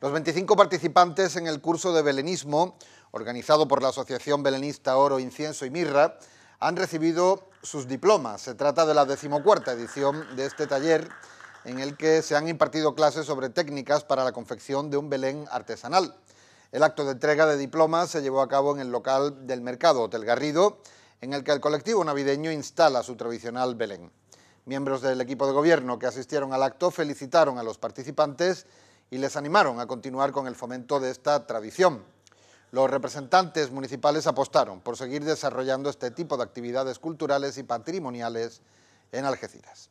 Los 25 participantes en el curso de belenismo, organizado por la Asociación Belenista Oro, Incienso y Mirra, han recibido sus diplomas. Se trata de la decimocuarta edición de este taller, en el que se han impartido clases sobre técnicas para la confección de un belén artesanal. El acto de entrega de diplomas se llevó a cabo en el local del mercado Hotel Garrido, en el que el colectivo navideño instala su tradicional belén. Miembros del equipo de gobierno que asistieron al acto felicitaron a los participantes y les animaron a continuar con el fomento de esta tradición. Los representantes municipales apostaron por seguir desarrollando este tipo de actividades culturales y patrimoniales en Algeciras.